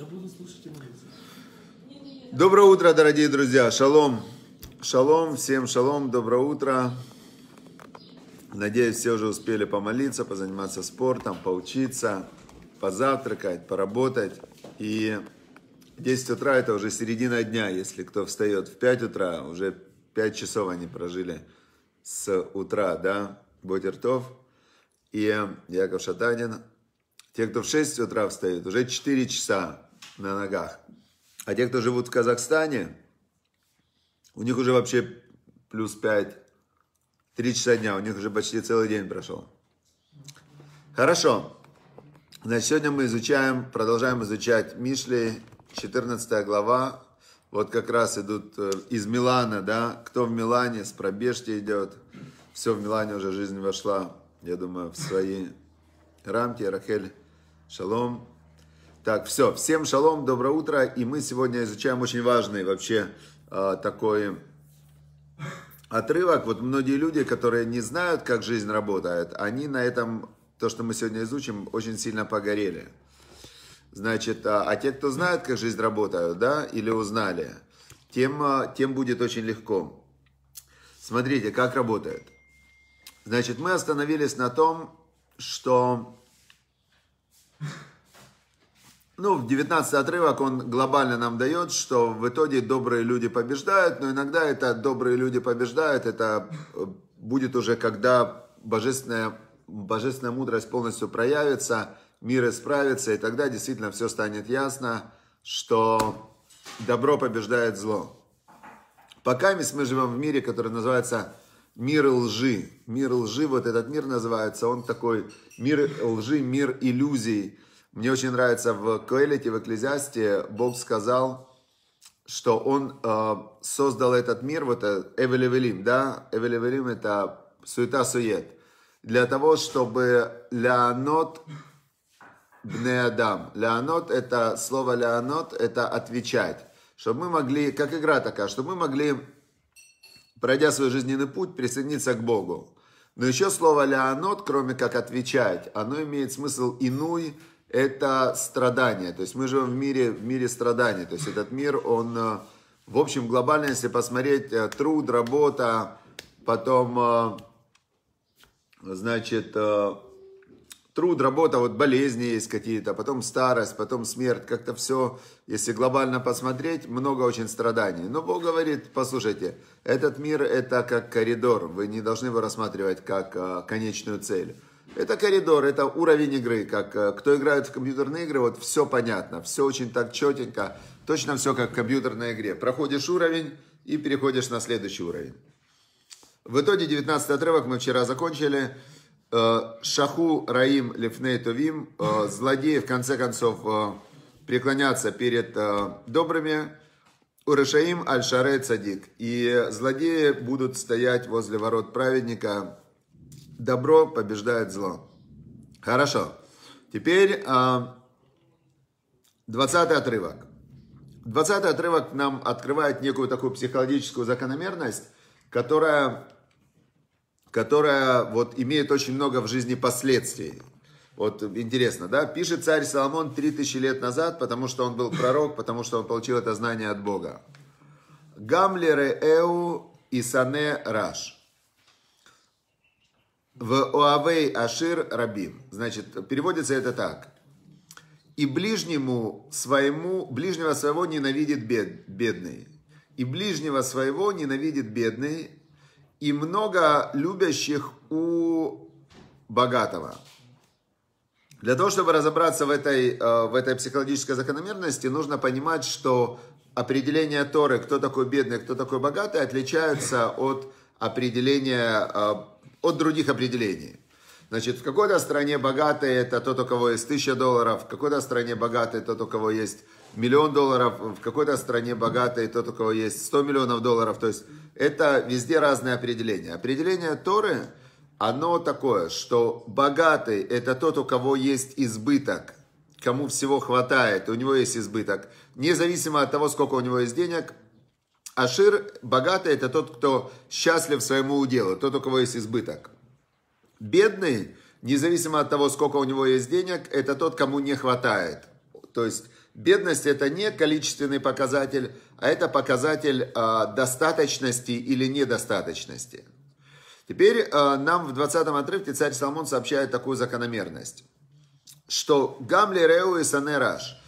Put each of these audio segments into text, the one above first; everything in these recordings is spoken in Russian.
Я буду слушать и молиться. Доброе утро, дорогие друзья. Шалом. Шалом, всем шалом, доброе утро. Надеюсь, все уже успели помолиться, позаниматься спортом, поучиться, позавтракать, поработать. И 10 утра это уже середина дня, если кто встает в 5 утра, уже 5 часов они прожили с утра, да, Ботертов и Яков Шатанин. Те, кто в 6 утра встают, уже 4 часа на ногах. А те, кто живут в Казахстане, у них уже вообще плюс 5, 3 часа дня, у них уже почти целый день прошел. Хорошо. Значит, сегодня мы изучаем, продолжаем изучать Мишли, 14 глава. Вот как раз идут э, из Милана, да, кто в Милане, с пробежки идет. Все в Милане уже жизнь вошла, я думаю, в свои рамки. Рахель, шалом. Так, все, всем шалом, доброе утро, и мы сегодня изучаем очень важный вообще э, такой отрывок. Вот многие люди, которые не знают, как жизнь работает, они на этом, то, что мы сегодня изучим, очень сильно погорели. Значит, а, а те, кто знают, как жизнь работает, да, или узнали, тем, а, тем будет очень легко. Смотрите, как работает. Значит, мы остановились на том, что ну, в 19 отрывок он глобально нам дает, что в итоге добрые люди побеждают, но иногда это добрые люди побеждают, это э, будет уже когда божественная, божественная мудрость полностью проявится, мир исправится, и тогда действительно все станет ясно, что добро побеждает зло. Пока мы живем в мире, который называется мир лжи. Мир лжи, вот этот мир называется, он такой мир лжи, мир иллюзий – мне очень нравится в Коэлите, в Экклезиасте, Бог сказал, что Он э, создал этот мир, вот э, Эвелевелим, да, Эвелевелим это суета-сует, для того, чтобы Леонот Бнеадам. Леонот это слово Леонот, это отвечать. Чтобы мы могли, как игра такая, чтобы мы могли, пройдя свой жизненный путь, присоединиться к Богу. Но еще слово «леонот», кроме как «отвечать», оно имеет смысл «инуй», это страдание. То есть мы живем в мире, в мире страданий. То есть этот мир, он, э, в общем, глобально, если посмотреть, э, труд, работа, потом, э, значит, труд, работа, вот болезни есть какие-то, потом старость, потом смерть, как-то все, если глобально посмотреть, много очень страданий. Но Бог говорит, послушайте, этот мир это как коридор, вы не должны его рассматривать как конечную цель. Это коридор, это уровень игры, как э, кто играет в компьютерные игры, вот все понятно, все очень так четенько, точно все как в компьютерной игре. Проходишь уровень и переходишь на следующий уровень. В итоге 19 отрывок мы вчера закончили. Э, Шаху Раим Лифней Товим, э, злодеи в конце концов преклонятся перед добрыми, Урышаим Аль-Шаре Цадик. И злодеи будут стоять возле ворот праведника, добро побеждает зло. Хорошо. Теперь а, 20 отрывок. 20 отрывок нам открывает некую такую психологическую закономерность, которая, которая вот имеет очень много в жизни последствий. Вот интересно, да? Пишет царь Соломон 3000 лет назад, потому что он был пророк, потому что он получил это знание от Бога. Гамлеры Эу и Сане Раш. В Оавей Ашир Рабим. Значит, переводится это так. И ближнему своему, ближнего своего ненавидит бед, бедный. И ближнего своего ненавидит бедный. И много любящих у богатого. Для того, чтобы разобраться в этой, э, в этой психологической закономерности, нужно понимать, что определение Торы, кто такой бедный, кто такой богатый, отличается от определения э, от других определений. Значит, в какой-то стране богатый – это тот, у кого есть тысяча долларов, в какой-то стране богатый – тот, у кого есть миллион долларов, в какой-то стране богатый – тот, у кого есть 100 миллионов долларов. То есть это везде разные определения. Определение Торы, оно такое, что богатый – это тот, у кого есть избыток, кому всего хватает, у него есть избыток. Независимо от того, сколько у него есть денег, Ашир богатый – это тот, кто счастлив своему уделу, тот, у кого есть избыток. Бедный, независимо от того, сколько у него есть денег, это тот, кому не хватает. То есть бедность – это не количественный показатель, а это показатель э, достаточности или недостаточности. Теперь э, нам в 20-м отрывке царь Соломон сообщает такую закономерность, что «Гамли Реу и Санераш»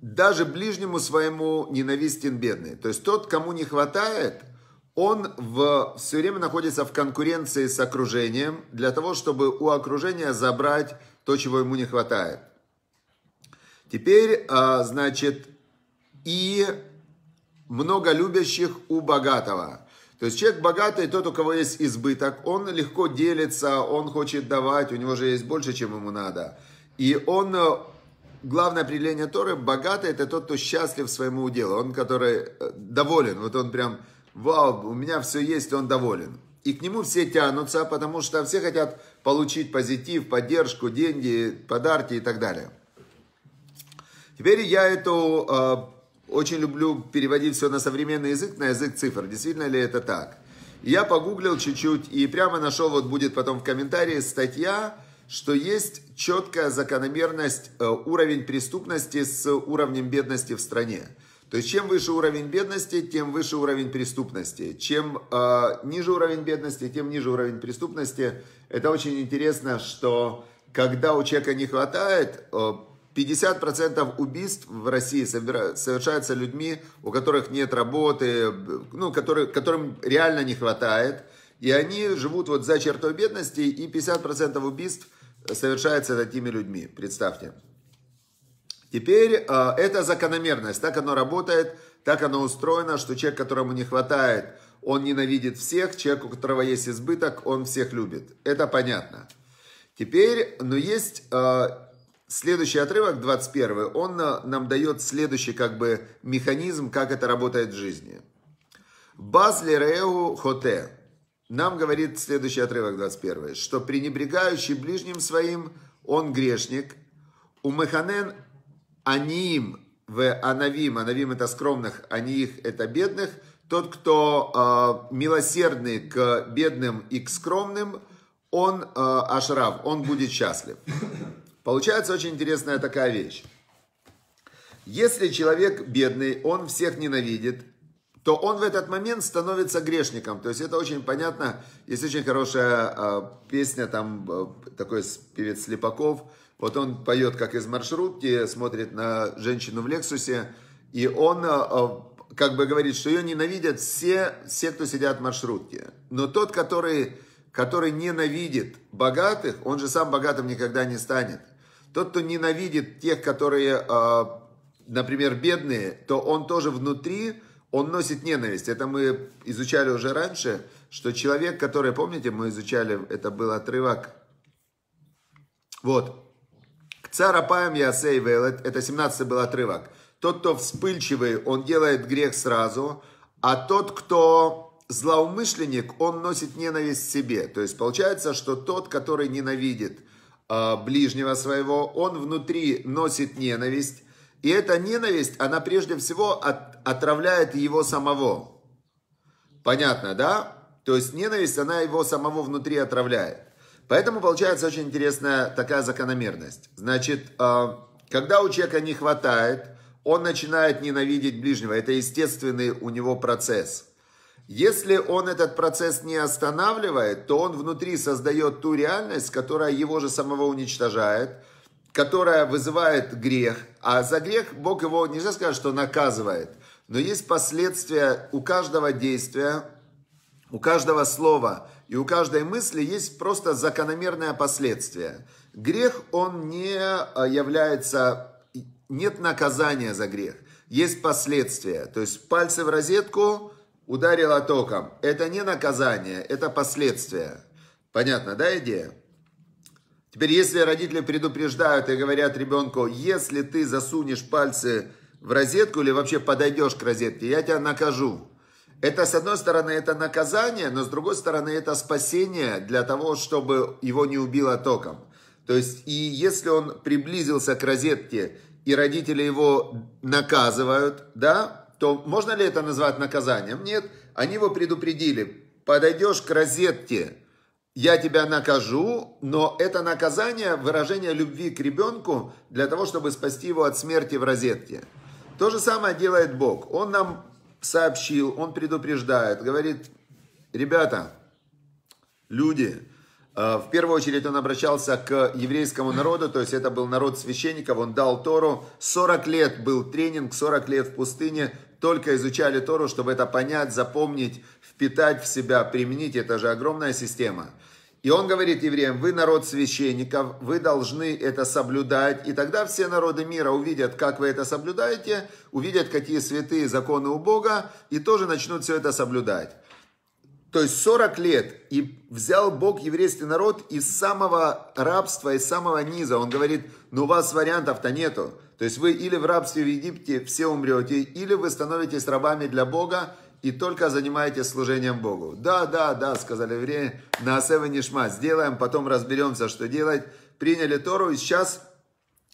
даже ближнему своему ненавистен бедный. То есть тот, кому не хватает, он в, все время находится в конкуренции с окружением для того, чтобы у окружения забрать то, чего ему не хватает. Теперь, а, значит, и много любящих у богатого. То есть человек богатый, тот, у кого есть избыток, он легко делится, он хочет давать, у него же есть больше, чем ему надо. И он главное определение Торы, богатый – это тот, кто счастлив своему уделу, он, который э, доволен, вот он прям, вау, у меня все есть, он доволен. И к нему все тянутся, потому что все хотят получить позитив, поддержку, деньги, подарки и так далее. Теперь я эту э, очень люблю переводить все на современный язык, на язык цифр. Действительно ли это так? Я погуглил чуть-чуть и прямо нашел, вот будет потом в комментарии статья, что есть четкая закономерность э, уровень преступности с уровнем бедности в стране. То есть чем выше уровень бедности, тем выше уровень преступности. Чем э, ниже уровень бедности, тем ниже уровень преступности. Это очень интересно, что когда у человека не хватает, 50% э, убийств в России совершаются людьми, у которых нет работы, ну, которые, которым реально не хватает. И они живут вот за чертой бедности, и 50% убийств – совершается такими людьми. Представьте. Теперь э, это закономерность. Так оно работает, так оно устроено, что человек, которому не хватает, он ненавидит всех. Человек, у которого есть избыток, он всех любит. Это понятно. Теперь, но есть э, следующий отрывок, 21, он э, нам дает следующий как бы механизм, как это работает в жизни. Баз лиреу хоте. Нам говорит следующий отрывок 21, что пренебрегающий ближним своим, он грешник. У Механен аниим в анавим, анавим это скромных, аниих это бедных. Тот, кто э, милосердный к бедным и к скромным, он э, а, ашрав, он будет счастлив. Получается очень интересная такая вещь. Если человек бедный, он всех ненавидит, то он в этот момент становится грешником. То есть это очень понятно. Есть очень хорошая э, песня, там э, такой певец Слепаков. Вот он поет как из маршрутки, смотрит на женщину в Лексусе. И он э, как бы говорит, что ее ненавидят все, все, кто сидят в маршрутке. Но тот, который, который ненавидит богатых, он же сам богатым никогда не станет. Тот, кто ненавидит тех, которые, например, бедные, то он тоже внутри он носит ненависть. Это мы изучали уже раньше, что человек, который, помните, мы изучали, это был отрывок. Вот. К царапаем ясей это 17 был отрывок. Тот, кто вспыльчивый, он делает грех сразу, а тот, кто злоумышленник, он носит ненависть себе. То есть получается, что тот, который ненавидит э, ближнего своего, он внутри носит ненависть, и эта ненависть, она прежде всего от отравляет его самого. Понятно, да? То есть ненависть, она его самого внутри отравляет. Поэтому получается очень интересная такая закономерность. Значит, а, когда у человека не хватает, он начинает ненавидеть ближнего. Это естественный у него процесс. Если он этот процесс не останавливает, то он внутри создает ту реальность, которая его же самого уничтожает, которая вызывает грех. А за грех Бог его, нельзя сказать, что наказывает – но есть последствия у каждого действия, у каждого слова и у каждой мысли есть просто закономерное последствие. Грех, он не а, является, нет наказания за грех, есть последствия. То есть пальцы в розетку ударило током. Это не наказание, это последствия. Понятно, да, идея? Теперь, если родители предупреждают и говорят ребенку, если ты засунешь пальцы в розетку или вообще подойдешь к розетке, я тебя накажу. Это, с одной стороны, это наказание, но с другой стороны, это спасение для того, чтобы его не убило током. То есть, и если он приблизился к розетке, и родители его наказывают, да, то можно ли это назвать наказанием? Нет, они его предупредили. Подойдешь к розетке, я тебя накажу, но это наказание, выражение любви к ребенку для того, чтобы спасти его от смерти в розетке. То же самое делает Бог. Он нам сообщил, он предупреждает, говорит, ребята, люди, э, в первую очередь он обращался к еврейскому народу, то есть это был народ священников, он дал Тору. 40 лет был тренинг, 40 лет в пустыне, только изучали Тору, чтобы это понять, запомнить, впитать в себя, применить. Это же огромная система. И он говорит евреям, вы народ священников, вы должны это соблюдать, и тогда все народы мира увидят, как вы это соблюдаете, увидят, какие святые законы у Бога, и тоже начнут все это соблюдать. То есть 40 лет, и взял Бог еврейский народ из самого рабства, из самого низа. Он говорит, ну у вас вариантов-то нету. То есть вы или в рабстве в Египте все умрете, или вы становитесь рабами для Бога, и только занимаетесь служением Богу. Да, да, да, сказали евреи, на асевы нишма, сделаем, потом разберемся, что делать. Приняли Тору, и сейчас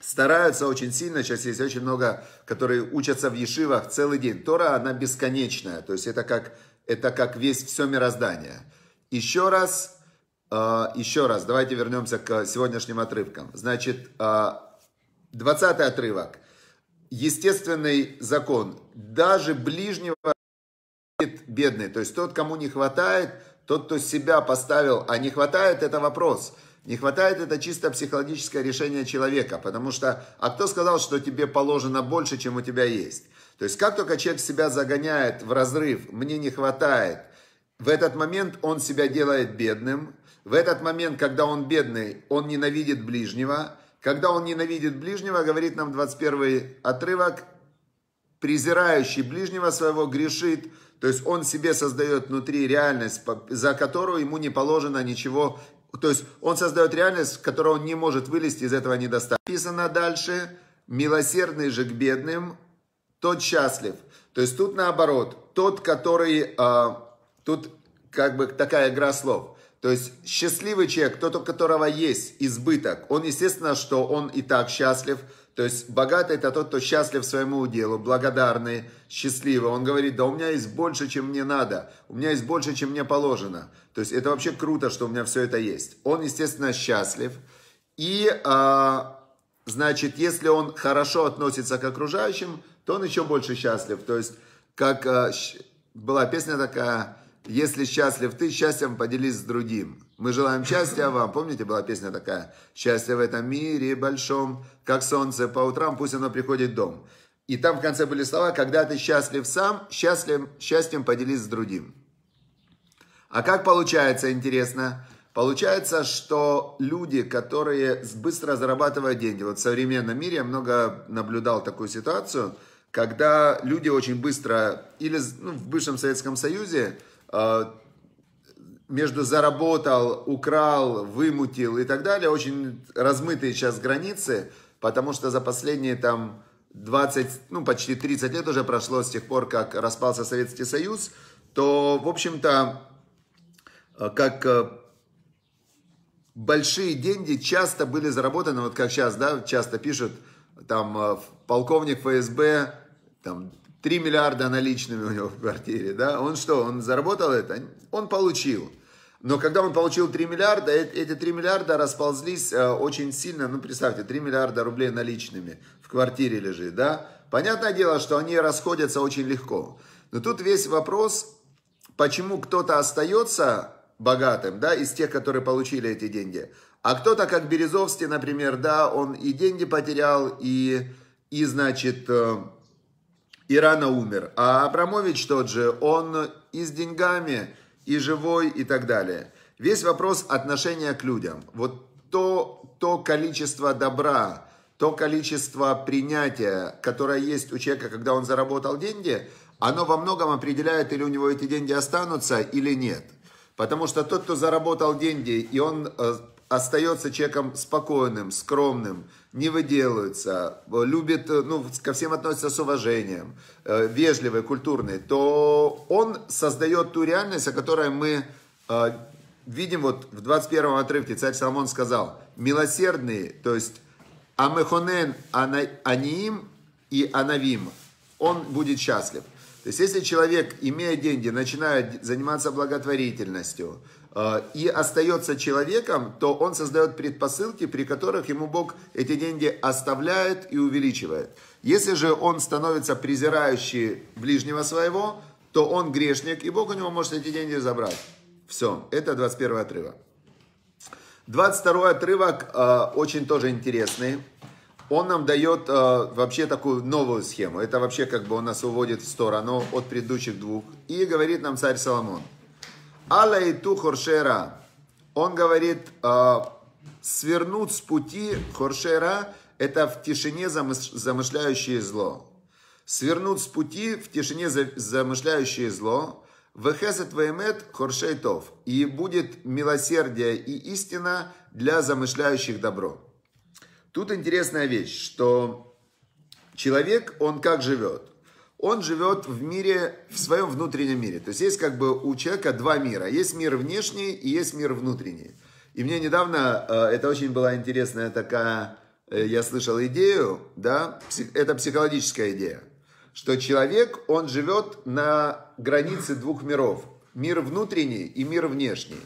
стараются очень сильно, сейчас есть очень много, которые учатся в ешивах целый день. Тора, она бесконечная, то есть это как, это как весь все мироздание. Еще раз, а, еще раз, давайте вернемся к сегодняшним отрывкам. Значит, 20 а, отрывок. Естественный закон. Даже ближнего бедный. То есть тот, кому не хватает, тот, кто себя поставил, а не хватает, это вопрос. Не хватает это чисто психологическое решение человека, потому что, а кто сказал, что тебе положено больше, чем у тебя есть? То есть как только человек себя загоняет в разрыв, мне не хватает, в этот момент он себя делает бедным, в этот момент, когда он бедный, он ненавидит ближнего, когда он ненавидит ближнего, говорит нам 21 отрывок, презирающий ближнего своего грешит, то есть он себе создает внутри реальность, за которую ему не положено ничего. То есть он создает реальность, в которой он не может вылезти из этого недостатка. Написано дальше, милосердный же к бедным, тот счастлив. То есть тут наоборот, тот, который, э, тут как бы такая игра слов. То есть счастливый человек, тот, у которого есть избыток, он, естественно, что он и так счастлив, то есть богатый это тот, кто счастлив своему делу, благодарный, счастливый. Он говорит, да у меня есть больше, чем мне надо, у меня есть больше, чем мне положено. То есть это вообще круто, что у меня все это есть. Он, естественно, счастлив. И, а, значит, если он хорошо относится к окружающим, то он еще больше счастлив. То есть, как а, была песня такая, если счастлив ты, счастьем поделись с другим. Мы желаем счастья вам. Помните, была песня такая? «Счастье в этом мире большом, как солнце по утрам, пусть оно приходит в дом». И там в конце были слова «Когда ты счастлив сам, счастлив, счастьем поделись с другим». А как получается, интересно? Получается, что люди, которые быстро зарабатывают деньги, вот в современном мире я много наблюдал такую ситуацию, когда люди очень быстро, или ну, в бывшем Советском Союзе, а, между заработал, украл, вымутил и так далее, очень размытые сейчас границы, потому что за последние там 20, ну почти 30 лет уже прошло с тех пор, как распался Советский Союз, то, в общем-то, э, как э, большие деньги часто были заработаны, вот как сейчас, да, часто пишут, там, э, полковник ФСБ, там, 3 миллиарда наличными у него в квартире, да, он что, он заработал это? Он получил. Но когда он получил 3 миллиарда, эти 3 миллиарда расползлись э, очень сильно. Ну, представьте, 3 миллиарда рублей наличными в квартире лежит, да? Понятное дело, что они расходятся очень легко. Но тут весь вопрос, почему кто-то остается богатым, да, из тех, которые получили эти деньги, а кто-то, как Березовский, например, да, он и деньги потерял, и, и значит, э, и рано умер. А Абрамович тот же, он и с деньгами и живой и так далее. Весь вопрос отношения к людям. Вот то, то количество добра, то количество принятия, которое есть у человека, когда он заработал деньги, оно во многом определяет, или у него эти деньги останутся, или нет. Потому что тот, кто заработал деньги, и он э, остается человеком спокойным, скромным, не выделываются, любит, ну, ко всем относится с уважением, э, вежливый, культурный, то он создает ту реальность, о которой мы э, видим вот в 21 отрывке. Царь Соломон сказал, милосердные, то есть амехонен аниим и анавим, он будет счастлив. То есть, если человек, имея деньги, начинает заниматься благотворительностью, Э, и остается человеком, то он создает предпосылки, при которых ему Бог эти деньги оставляет и увеличивает. Если же он становится презирающий ближнего своего, то он грешник, и Бог у него может эти деньги забрать. Все, это 21 отрывок. 22 отрывок э, очень тоже интересный. Он нам дает э, вообще такую новую схему. Это вообще как бы он нас уводит в сторону от предыдущих двух. И говорит нам царь Соломон – Алла и ту хоршера. Он говорит, «А, свернуть с пути хоршера – это в тишине замышляющее зло. Свернуть с пути в тишине замышляющее зло. Вехесет веймет хоршейтов. И будет милосердие и истина для замышляющих добро. Тут интересная вещь, что человек, он как живет – он живет в мире, в своем внутреннем мире. То есть есть как бы у человека два мира. Есть мир внешний и есть мир внутренний. И мне недавно, э, это очень была интересная такая, э, я слышал идею, да, это психологическая идея, что человек, он живет на границе двух миров. Мир внутренний и мир внешний.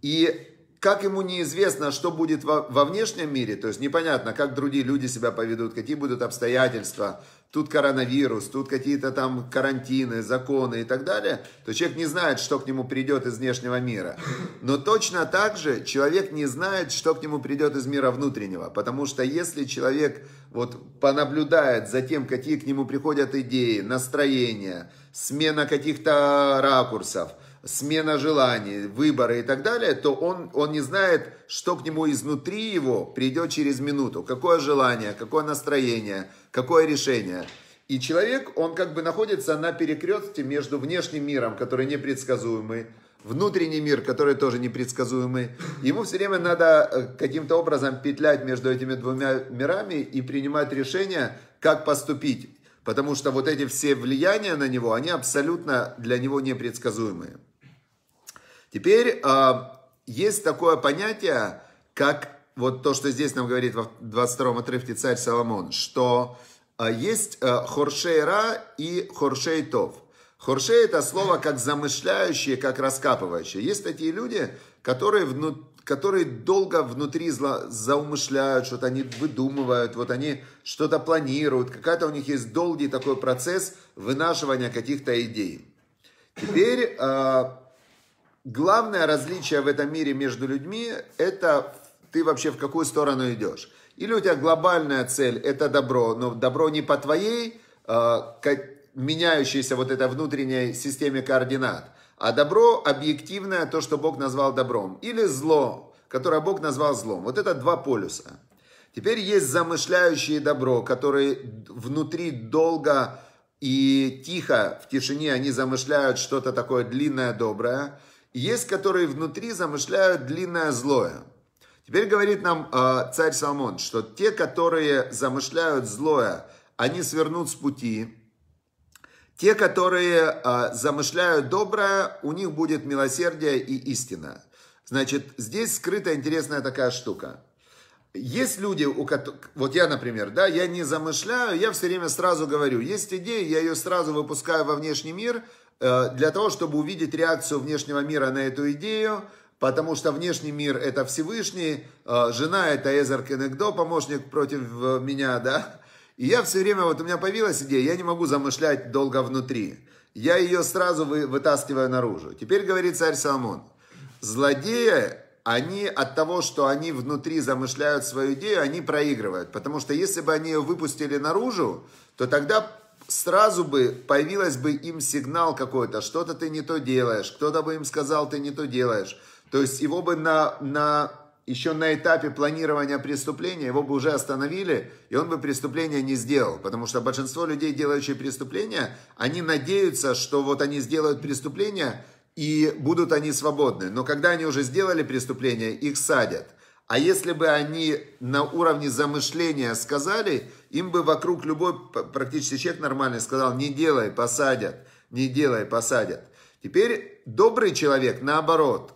И как ему неизвестно, что будет во, во внешнем мире, то есть непонятно, как другие люди себя поведут, какие будут обстоятельства, тут коронавирус, тут какие-то там карантины, законы и так далее, то человек не знает, что к нему придет из внешнего мира. Но точно так же человек не знает, что к нему придет из мира внутреннего, потому что если человек вот понаблюдает за тем, какие к нему приходят идеи, настроения, смена каких-то ракурсов – смена желаний, выборы и так далее, то он, он не знает, что к нему изнутри его придет через минуту. Какое желание, какое настроение, какое решение. И человек, он как бы находится на перекрестке между внешним миром, который непредсказуемый, внутренний мир, который тоже непредсказуемый. Ему все время надо э, каким-то образом петлять между этими двумя мирами и принимать решение, как поступить. Потому что вот эти все влияния на него, они абсолютно для него непредсказуемые. Теперь а, есть такое понятие, как вот то, что здесь нам говорит в 22 отрывке царь Соломон, что а, есть а, хоршейра и хоршейтов. Хоршей это слово как замышляющие, как раскапывающие. Есть такие люди, которые, вну, которые долго внутри зла, заумышляют, что-то они выдумывают, вот они что-то планируют. Какая-то у них есть долгий такой процесс вынашивания каких-то идей. Теперь главное различие в этом мире между людьми – это ты вообще в какую сторону идешь. Или у тебя глобальная цель – это добро, но добро не по твоей э, меняющейся вот этой внутренней системе координат, а добро – объективное, то, что Бог назвал добром. Или зло, которое Бог назвал злом. Вот это два полюса. Теперь есть замышляющие добро, которые внутри долго и тихо, в тишине они замышляют что-то такое длинное, доброе – есть, которые внутри замышляют длинное злое. Теперь говорит нам э, царь Соломон, что те, которые замышляют злое, они свернут с пути. Те, которые э, замышляют доброе, у них будет милосердие и истина. Значит, здесь скрыта интересная такая штука. Есть люди, у которых, вот я, например, да, я не замышляю, я все время сразу говорю, есть идея, я ее сразу выпускаю во внешний мир – Э, для того, чтобы увидеть реакцию внешнего мира на эту идею, потому что внешний мир это Всевышний, э, жена это Эзер Кенегдо, помощник против э, меня, да. И я все время, вот у меня появилась идея, я не могу замышлять долго внутри. Я ее сразу вы, вытаскиваю наружу. Теперь говорит царь Соломон, злодеи, они от того, что они внутри замышляют свою идею, они проигрывают. Потому что если бы они ее выпустили наружу, то тогда сразу бы появилась бы им сигнал какой-то, что-то ты не то делаешь, кто-то бы им сказал, ты не то делаешь. То есть его бы на, на еще на этапе планирования преступления его бы уже остановили, и он бы преступления не сделал. Потому что большинство людей, делающие преступления, они надеются, что вот они сделают преступление, и будут они свободны. Но когда они уже сделали преступление, их садят. А если бы они на уровне замышления сказали, им бы вокруг любой практически человек нормальный сказал, не делай, посадят, не делай, посадят. Теперь добрый человек, наоборот,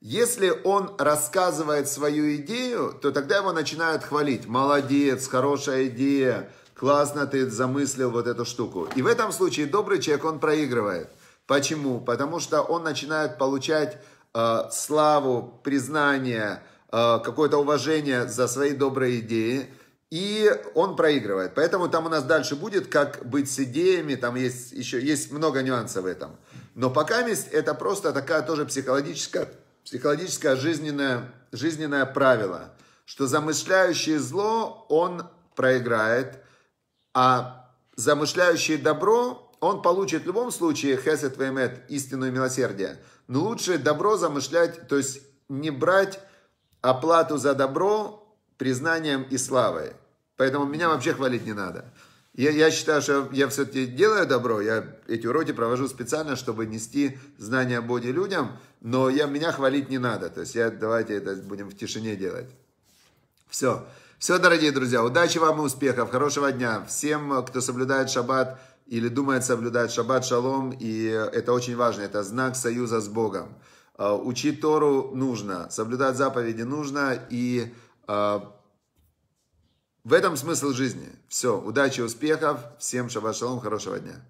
если он рассказывает свою идею, то тогда его начинают хвалить. Молодец, хорошая идея, классно ты замыслил вот эту штуку. И в этом случае добрый человек, он проигрывает. Почему? Потому что он начинает получать э, славу, признание, э, какое-то уважение за свои добрые идеи. И он проигрывает. Поэтому там у нас дальше будет, как быть с идеями, там есть еще есть много нюансов в этом. Но пока месть это просто такая тоже психологическая, психологическая жизненное, жизненное правило, что замышляющий зло, он проиграет, а замышляющий добро, он получит в любом случае хесед веймет, истинную милосердие. Но лучше добро замышлять, то есть не брать оплату за добро, признанием и славой. Поэтому меня вообще хвалить не надо. Я, я считаю, что я все-таки делаю добро, я эти уроки провожу специально, чтобы нести знания о Боге людям, но я, меня хвалить не надо. То есть я, давайте это будем в тишине делать. Все. Все, дорогие друзья, удачи вам и успехов, хорошего дня. Всем, кто соблюдает шаббат или думает соблюдать шаббат, шалом, и это очень важно, это знак союза с Богом. А, учить Тору нужно, соблюдать заповеди нужно, и а, в этом смысл жизни. Все, удачи, успехов, всем шабашалом, хорошего дня.